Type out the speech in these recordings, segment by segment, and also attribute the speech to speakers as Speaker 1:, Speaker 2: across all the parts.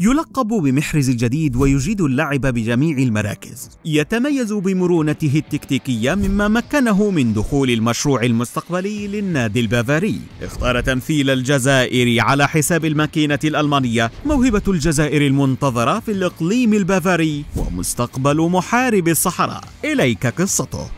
Speaker 1: يلقب بمحرز الجديد ويجيد اللعب بجميع المراكز يتميز بمرونته التكتيكية مما مكنه من دخول المشروع المستقبلي للنادي البافاري اختار تمثيل الجزائر على حساب الماكينة الألمانية موهبة الجزائر المنتظرة في الإقليم البافاري ومستقبل محارب الصحراء إليك قصته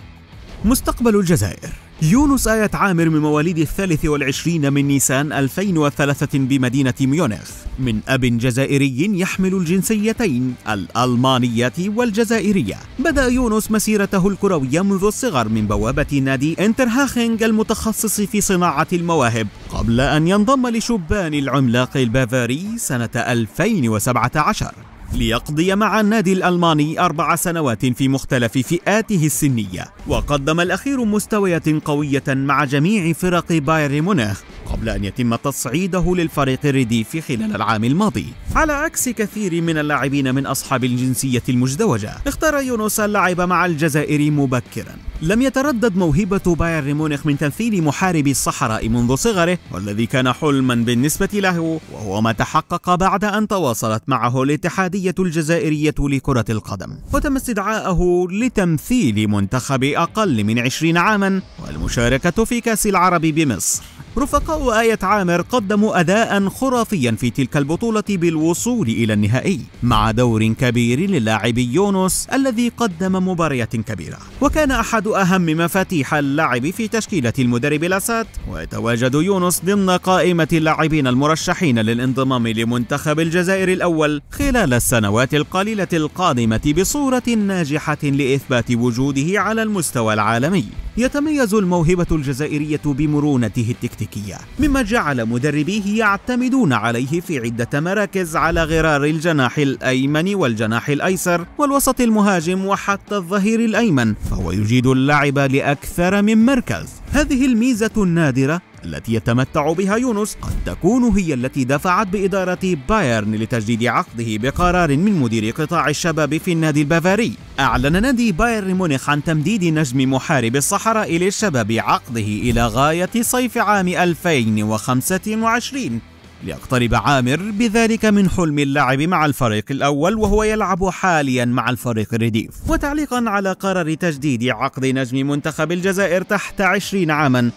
Speaker 1: مستقبل الجزائر يونس آية عامر من مواليد الثالث والعشرين من نيسان 2003 بمدينة ميونخ من أب جزائري يحمل الجنسيتين الألمانية والجزائرية بدأ يونس مسيرته الكروية منذ الصغر من بوابة نادي انترهاخنج المتخصص في صناعة المواهب قبل أن ينضم لشبان العملاق البافاري سنة 2017 ليقضي مع النادي الألماني أربع سنوات في مختلف فئاته السنية وقدم الأخير مستويات قوية مع جميع فرق بايرن ميونخ قبل أن يتم تصعيده للفريق الرديف خلال العام الماضي على عكس كثير من اللاعبين من أصحاب الجنسية المزدوجة اختار يونس اللعب مع الجزائر مبكرا لم يتردد موهبة بايرن ميونخ من تمثيل محاربي الصحراء منذ صغره والذي كان حلما بالنسبة له وهو ما تحقق بعد أن تواصلت معه الاتحادية الجزائرية لكرة القدم وتم استدعاءه لتمثيل منتخب أقل من 20 عاما والمشاركة في كأس العرب بمصر رفقاء آية عامر قدموا أداء خرافيا في تلك البطولة بالوصول إلى النهائي مع دور كبير للاعب يونس الذي قدم مباريات كبيرة وكان أحد أهم مفاتيح اللعب في تشكيلة المدرب لاسات ويتواجد يونس ضمن قائمة اللاعبين المرشحين للانضمام لمنتخب الجزائر الأول خلال السنوات القليلة القادمة بصورة ناجحة لإثبات وجوده على المستوى العالمي يتميز الموهبة الجزائرية بمرونته التكتيكية مما جعل مدربيه يعتمدون عليه في عدة مراكز على غرار الجناح الأيمن والجناح الأيسر والوسط المهاجم وحتى الظهير الأيمن فهو يجيد اللعب لأكثر من مركز هذه الميزة النادرة التي يتمتع بها يونس قد تكون هي التي دفعت بإدارة بايرن لتجديد عقده بقرار من مدير قطاع الشباب في النادي البافاري أعلن نادي بايرن مونيخ عن تمديد نجم محارب الصحراء للشباب عقده إلى غاية صيف عام 2025 ليقترب عامر بذلك من حلم اللعب مع الفريق الأول وهو يلعب حاليا مع الفريق الرديف وتعليقا على قرار تجديد عقد نجم منتخب الجزائر تحت 20 عاما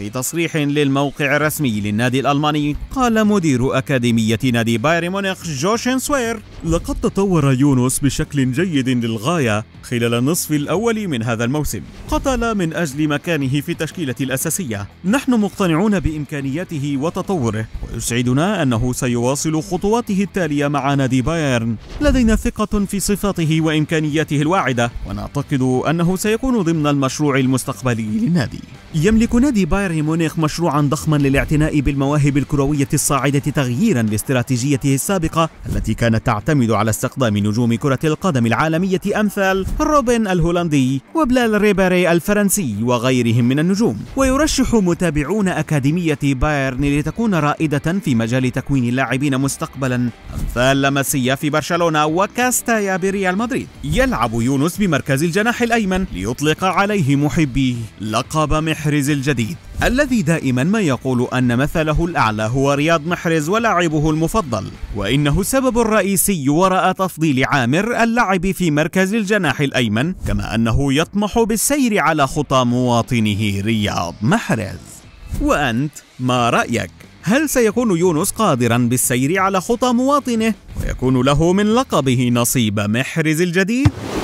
Speaker 1: وفي تصريح للموقع الرسمي للنادي الألماني قال مدير أكاديمية نادي بايرن ميونخ جوشن سوير لقد تطور يونس بشكل جيد للغاية خلال النصف الأول من هذا الموسم قتل من أجل مكانه في التشكيلة الأساسية نحن مقتنعون بإمكانياته وتطوره ويسعدنا أنه سيواصل خطواته التالية مع نادي بايرن لدينا ثقة في صفاته وإمكانياته الواعدة ونعتقد أنه سيكون ضمن المشروع المستقبلي للنادي يملك نادي بايرن بايرن ميونخ مشروعا ضخما للاعتناء بالمواهب الكروية الصاعدة تغييرا لاستراتيجيته السابقة التي كانت تعتمد على استقدام نجوم كرة القدم العالمية أمثال روبن الهولندي وبلال ريباري الفرنسي وغيرهم من النجوم ويرشح متابعون أكاديمية بايرن لتكون رائدة في مجال تكوين اللاعبين مستقبلا أمثال لاماسيا في برشلونة وكاستايا بريال مدريد يلعب يونس بمركز الجناح الأيمن ليطلق عليه محبيه لقب محرز الجديد الذي دائما ما يقول أن مثله الأعلى هو رياض محرز ولاعبه المفضل وإنه السبب الرئيسي وراء تفضيل عامر اللعب في مركز الجناح الأيمن كما أنه يطمح بالسير على خطى مواطنه رياض محرز وأنت ما رأيك؟ هل سيكون يونس قادرا بالسير على خطى مواطنه ويكون له من لقبه نصيب محرز الجديد؟